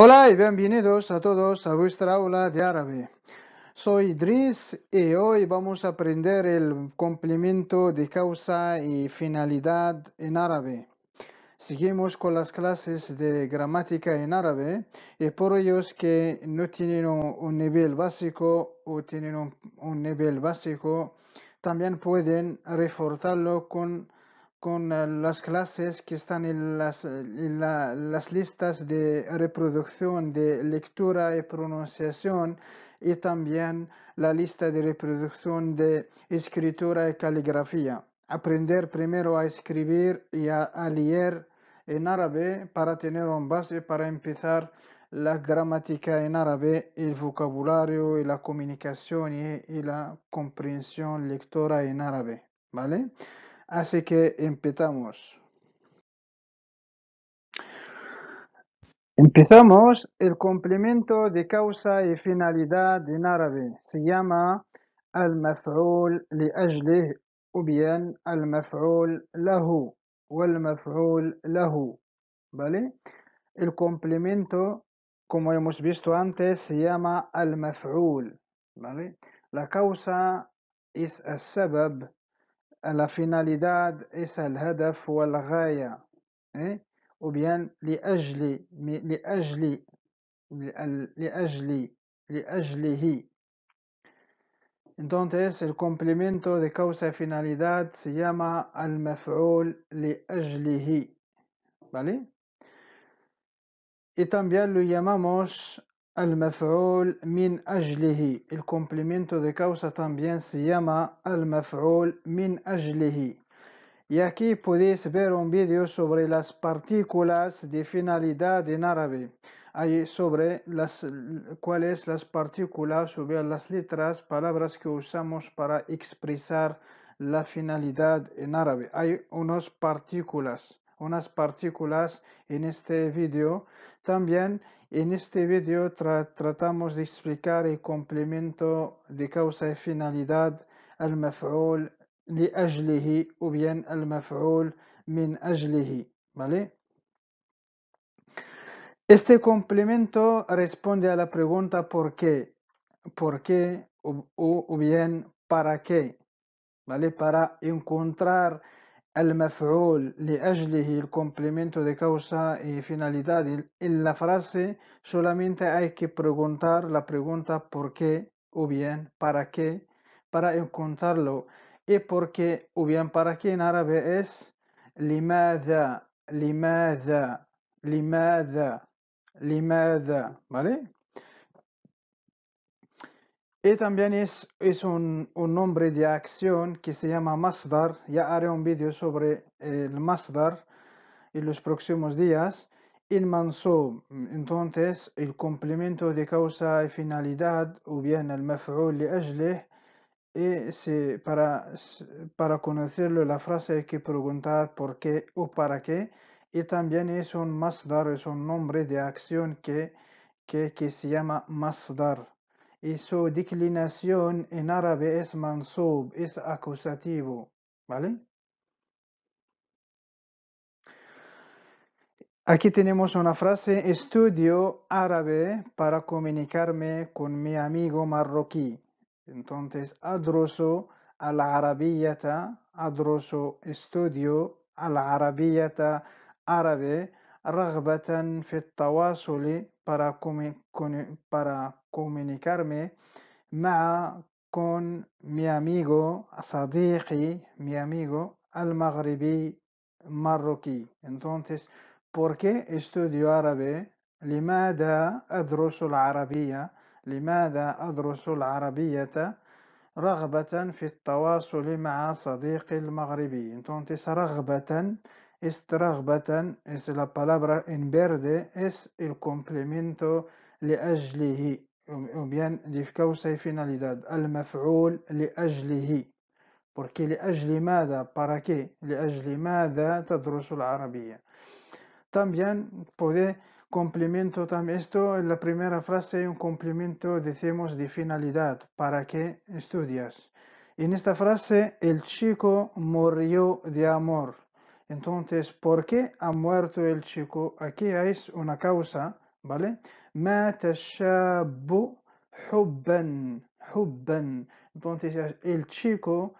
Hola y bienvenidos a todos a vuestra aula de árabe. Soy Dries y hoy vamos a aprender el complemento de causa y finalidad en árabe. Seguimos con las clases de gramática en árabe y por ellos que no tienen un nivel básico o tienen un, nivel básico, también pueden reforzarlo con con ah, las clases que están en las, listas de reproducción de lectura y pronunciación y también la lista de reproducción de escritura y caligrafía. Aprender primero a escribir y a, leer en árabe para tener un base para empezar la gramática en árabe, el vocabulario y la comunicación y, y la comprensión lectora en árabe. ¿Vale? Así que empezamos. Empezamos el complemento de causa y finalidad en árabe. Se llama al-maf'ul li ajlih o bien al-maf'ul lahu o al-maf'ul lahu. ¿Vale? El complemento, como hemos visto antes, se llama al-maf'ul. ¿Vale? La causa es el sabab La finalidad es el hedef o la gaya. ¿eh? Ou bien, لأجل, لأجل, لأجل, لأجله. Entonces, el complemento de causa finalidad se llama al maf'ul لأجله. ¿Vale? Y también lo llamamos المفعول min ajlihi el complemento de causa también se llama المفعول min أجله y aquí podéis ver un vídeo sobre las partículas de finalidad en árabe hay sobre las cuáles las partículas sobre las letras palabras que usamos para expresar la finalidad en árabe hay unas partículas unas partículas en este vídeo también en este vídeo tratamos de explicar el complemento de causa y finalidad al maf'ul li ajlihi o bien al maf'ul min ajlihi, ¿vale? Este complemento responde a la pregunta ¿por qué? ¿Por qué? O, o bien ¿para qué? ¿Vale? Para encontrar المفعول لأجله, el complemento de causa y finalidad. En la frase solamente hay que preguntar la pregunta por qué o bien para qué para encontrarlo. Y por qué o bien para qué en árabe es لماذا لماذا لماذا لماذا ¿vale? Y también es, es un, nombre de acción que se llama Masdar. Ya haré un vídeo sobre el Masdar en los próximos días. El Mansub, entonces, el complemento de causa y finalidad, o bien el Maf'ul y para, para conocerlo la frase hay que preguntar por qué o para qué. Y también es un Masdar, es un nombre de acción que, que, se llama Masdar y su declinación en árabe es mansub, es acusativo, ¿vale? Aquí tenemos una frase, estudio árabe para comunicarme con mi amigo marroquí. Entonces, adroso a la adroso estudio a la árabe رغبة في التواصل para comunicarme مع con mi amigo صديقي mi amigo المغربي marroquí entonces ¿por qué estudio árabe? لماذا أدرس العربية؟ لماذا أدرس العربية؟ رغبة في التواصل مع صديقي المغربي entonces رغبة Estrahbatan es la palabra en verde, es el complemento le o bien de causa y finalidad. le ajlihi, porque le ماذا para qué لأجل ماذا tadrusula. arabia. también puede complemento también esto en la primera frase un complemento decimos de finalidad para qué estudias en esta frase el chico murió de amor entonces, ¿por qué ha muerto el chico? Aquí hay una causa, ¿vale? Mata hubban, Entonces, el chico,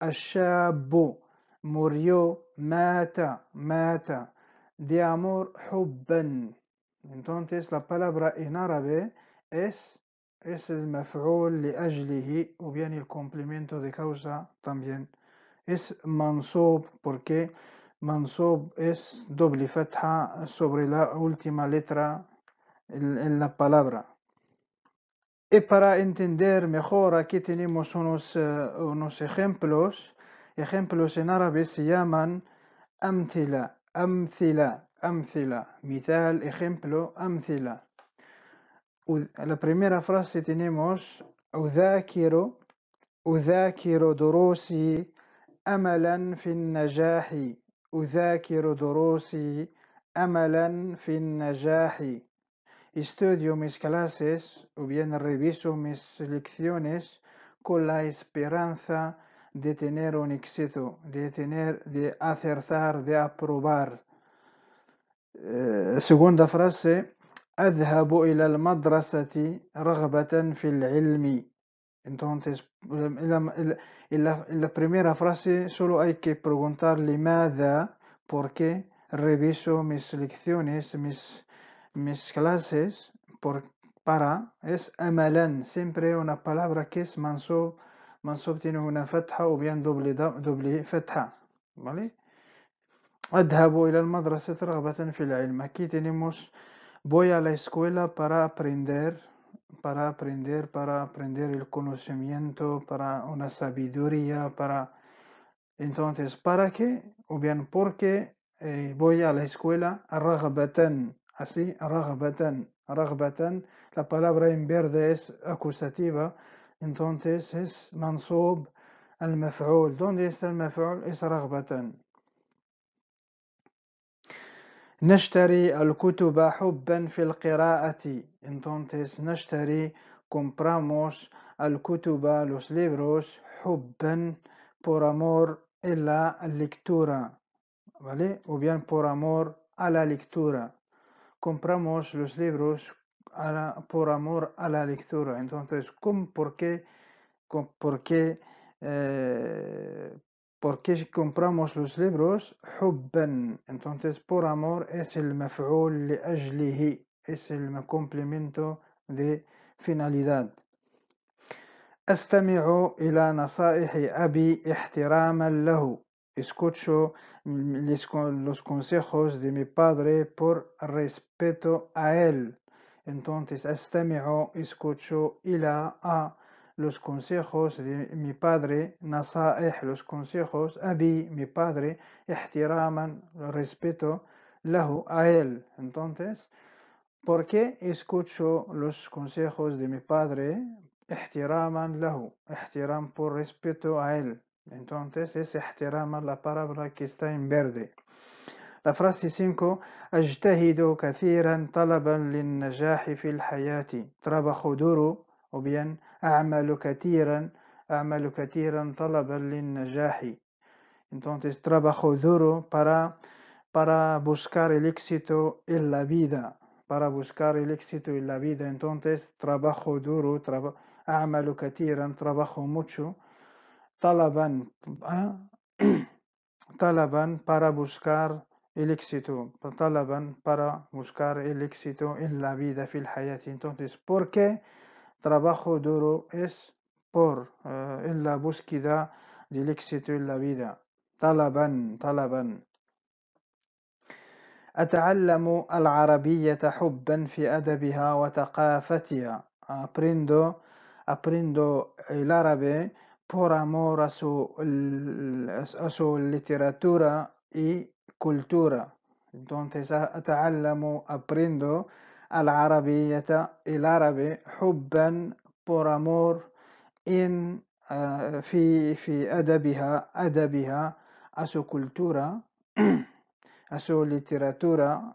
ashabu, murió, mata, mata, de amor, hubban. Entonces, la palabra en árabe es, es el maf'ul li ajlihi, o bien el complemento de causa también. Es mansub, porque... Mansob es doble fatha sobre la última letra en, la palabra. Y para entender mejor, aquí tenemos eh, unos, ejemplos. Ejemplos en árabe se llaman amthila, amthila, amthila. Mital, ejemplo, amthila. La primera frase tenemos Udakiro, أذاكر amalan amalan fin najahi. أذاكر دروسي أملا في النجاح. Estudio mis clases o bien reviso mis lecciones con la esperanza de tener un éxito, de tener, de acertar, de aprobar. Segunda frase. أذهب إلى المدرسة رغبة في العلم. Entonces, pues, en la, primera frase solo hay que preguntarle nada, por qué reviso mis lecciones, mis, clases, por, para, es amalan, siempre una palabra que es manso Manso tiene una fatha o bien doble, doble fatha, ¿vale? Aquí tenemos voy a la escuela para aprender para aprender, para aprender el conocimiento, para una sabiduría, para... Entonces, ¿para qué? O bien, porque eh, voy a la escuela? Ragbatan, así, ragbatan, ragbatan. La palabra en verde es acusativa, entonces es mansob al maf'ul. ¿Dónde está el maf'ul? Es ragbatan. Nashtari al-kutuba fil Entonces, nashtari, compramos al los libros, por amor a la lectura, ¿vale? O bien por amor a la lectura. Compramos los libros por amor a la lectura. Entonces, ¿cómo, ¿por qué? ¿Por qué? Eh, porque compramos los libros entonces por amor es el li es el complemento de finalidad abi lahu. escucho los consejos de mi padre por respeto a él entonces escucho escucho ila a los consejos de mi padre, nasaih, los consejos, abi, mi padre, ihtiraman, respeto, lahu, a él. Entonces, ¿por qué escucho los consejos de mi padre? Ihtiraman lahu, ihtiram por respeto a él. Entonces, es ihtiraman la palabra que está en verde. La frase 5, أجتهد كثيرا طلبا للنجاح في Trabajo duro وبأن أعمل كثيرا أعمل كثيرا طلبا للنجاح. Entonces trabajo duro para, para buscar el éxito en la vida. Para buscar el éxito en la vida. Entonces trabajo duro, traba, أعمل كثيرا, trabajo mucho. طلبا طلبا para buscar el éxito. طلبا para buscar el éxito en la vida, في الحياة. Entonces, ¿por qué? trabajo duro es por eh, en la búsqueda del éxito en la vida. Talaban, talaban. أتعلم العربية في aprendo aprendo el árabe por amor a su, literatura y cultura entonces aprendo العربية العربي حبا بورامور إن في في أدبها أدبها أسو كولتورا أسو ليتراتورا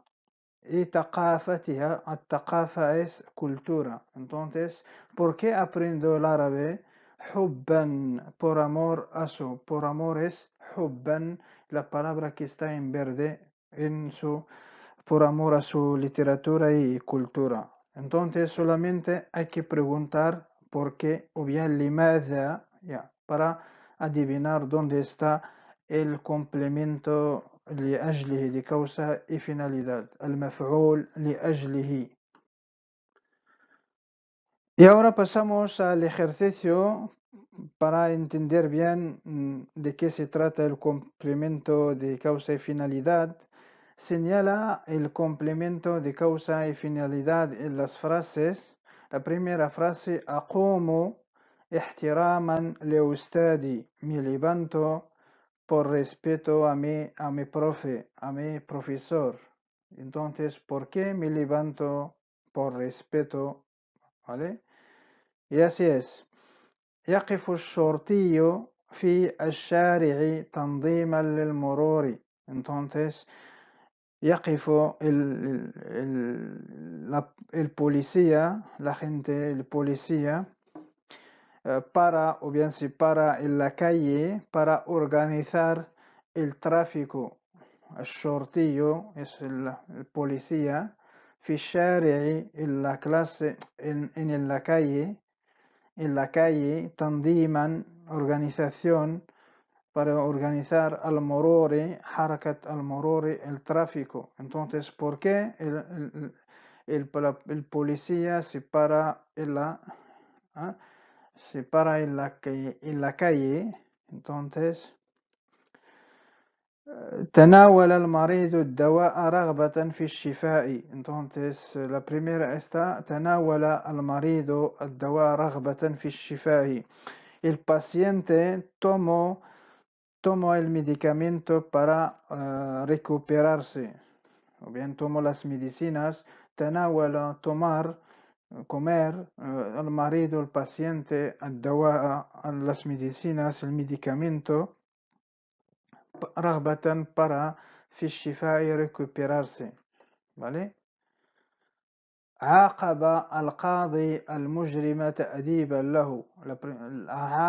y ثقافتها الثقافة es cultura. Entonces, ¿por qué aprendo el árabe? Hubban, por amor a su, por amor es hubban, la palabra que está en verde en su por amor a su literatura y cultura. Entonces solamente hay que preguntar por qué o bien le ya, para adivinar dónde está el complemento de causa y finalidad el y ahora pasamos al ejercicio para entender bien mm, de qué se trata el complemento de causa y finalidad Señala el complemento de causa y finalidad en las frases. La primera frase, le usted y Me levanto por respeto a mi, a mi profe, a mi profesor. Entonces, ¿por qué me levanto por respeto? ¿Vale? Y así es. يقف الشرطي في الشارع el morori. Entonces, يقف el policía, la gente, el policía, eh, para, o bien si para en la calle, para organizar el tráfico. El shortillo es el, policía. Fishari en la clase, en, en la calle, en la calle, tandiman, organización, para organizar al morore, harakat al morore, el tráfico. Entonces, ¿por qué el, el, el, el policía se para en la, ¿ah? se para en la, en la calle? Entonces, تناول المريض الدواء رغبة في الشفاء entonces eh, la primera está تناول المريض الدواء رغبة في الشفاء el paciente tomó tomo el medicamento para eh, recuperarse, o bien tomo las medicinas, tanawala, tomar, comer, el eh, marido, el paciente, las medicinas, el medicamento, para fishifa y recuperarse, ¿vale? عاقب al المجرم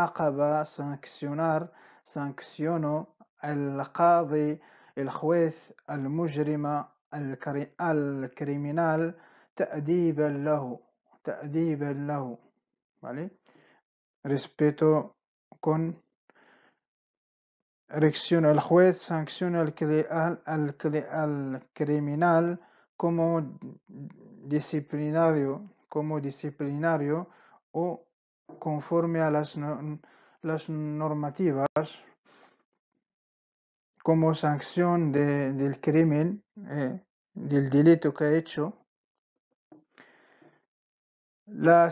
aqaba sancionar sancionó al qadi, el juez, al mujrima, al criminal, ta'diban lahu, ¿vale? Respeto con Reacción al juez, sanciona al, al, al, al, criminal como disciplinario, como disciplinario o conforme a las las normativas como sanción de, del crimen, eh, del delito que ha hecho. La,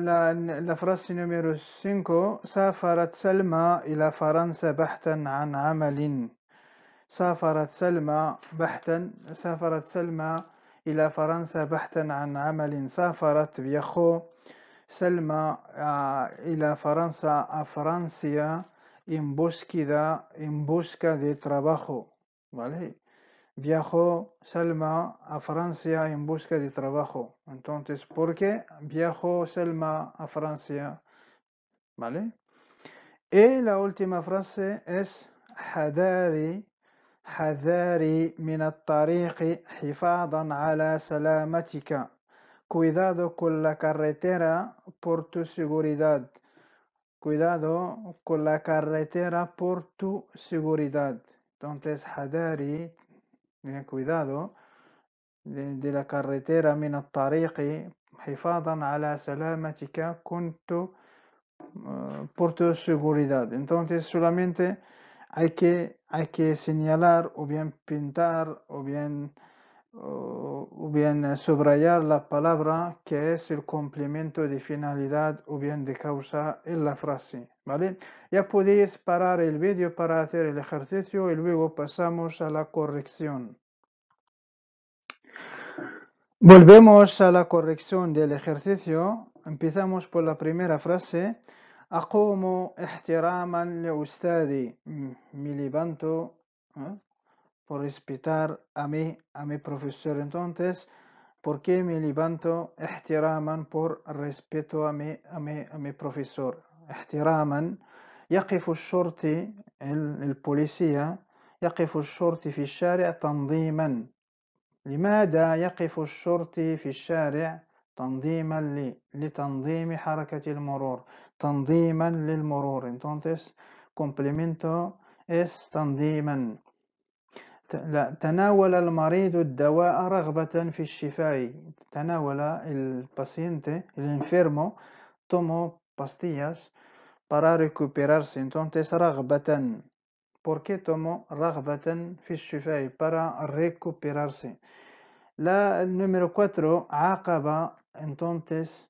la, la frase número 5, سافرت سلمى إلى فرنسا بحثا عن عمل. سافرت سلمى بحثا سافرت سلمى إلى فرنسا بحثا عن عمل سافرت بيخو Selma y la a Francia en, búsqueda, en busca de trabajo. ¿vale? Viajó Selma a Francia en busca de trabajo. Entonces, ¿por qué viajó Selma a Francia? ¿Vale? Y la última frase es Hadari. حذاري من الطريق حفاظا ala سلامتك Cuidado con la carretera por tu seguridad. Cuidado con la carretera por tu seguridad. Entonces, hadari, eh, cuidado de, la carretera min al eh, por tu seguridad. Entonces, solamente hay que, hay que señalar o bien pintar o bien o bien eh, subrayar la palabra que es el complemento de finalidad o bien de causa en la frase, ¿vale? Ya podéis parar el vídeo para hacer el ejercicio y luego pasamos a la corrección. Volvemos a la corrección del ejercicio. Empezamos por la primera frase. ihtiraman le mm, Me levanto. ¿eh? por respetar a mí, a mi profesor. Entonces, ¿por qué me levanto احتراما por respeto a mi, a mi, a mi profesor? احتراما يقف الشرطي البوليسية يقف الشرطي في الشارع تنظيما لماذا يقف الشرطي في الشارع تنظيما لي لتنظيم حركة المرور تنظيما للمرور entonces complemento es تنظيما لا تناول المريض الدواء رغبة في الشفاء تناول الباسينت الانفيرمو تومو باستياس para recuperarse entonces رغبة ¿Por qué tomó رغبة في الشفاء para recuperarse la número 4 عاقب entonces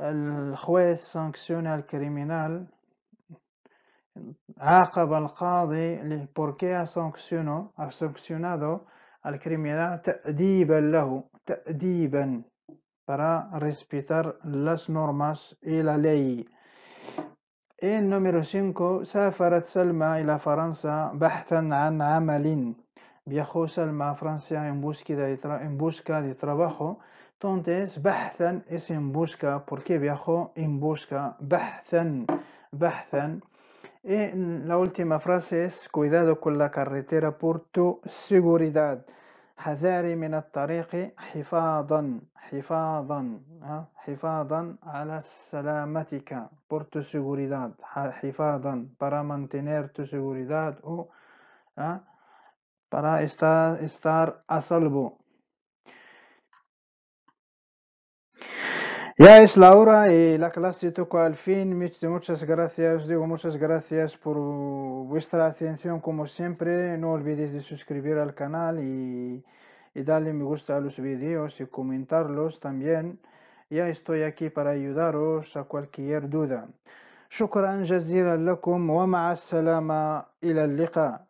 el juez sanciona al criminal al qadi ¿por qué ha sancionado, ha sancionado al criminal para respetar las normas y la ley el número 5 Salma y y la بحثا an amalin. viajó Salma a Francia en, búsqueda de en busca de trabajo. Entonces, Bahzan es en busca. ¿Por qué viajó en busca? Bahzan. Bahzan y la última frase es cuidado con la carretera por tu seguridad. حذاري من الطريق حفاظا حفاظا حفاظا على سلامتك por tu seguridad para mantener tu seguridad o ¿ah? para estar, estar a salvo Ya es la hora y eh, la clase tocó al fin. Muchas gracias, digo muchas gracias por vuestra atención como siempre. No olvidéis de suscribir al canal y, darle me gusta a los vídeos y comentarlos también. Ya estoy aquí para ayudaros a cualquier duda. Shukran lakum wa wa salama ila ila liqa.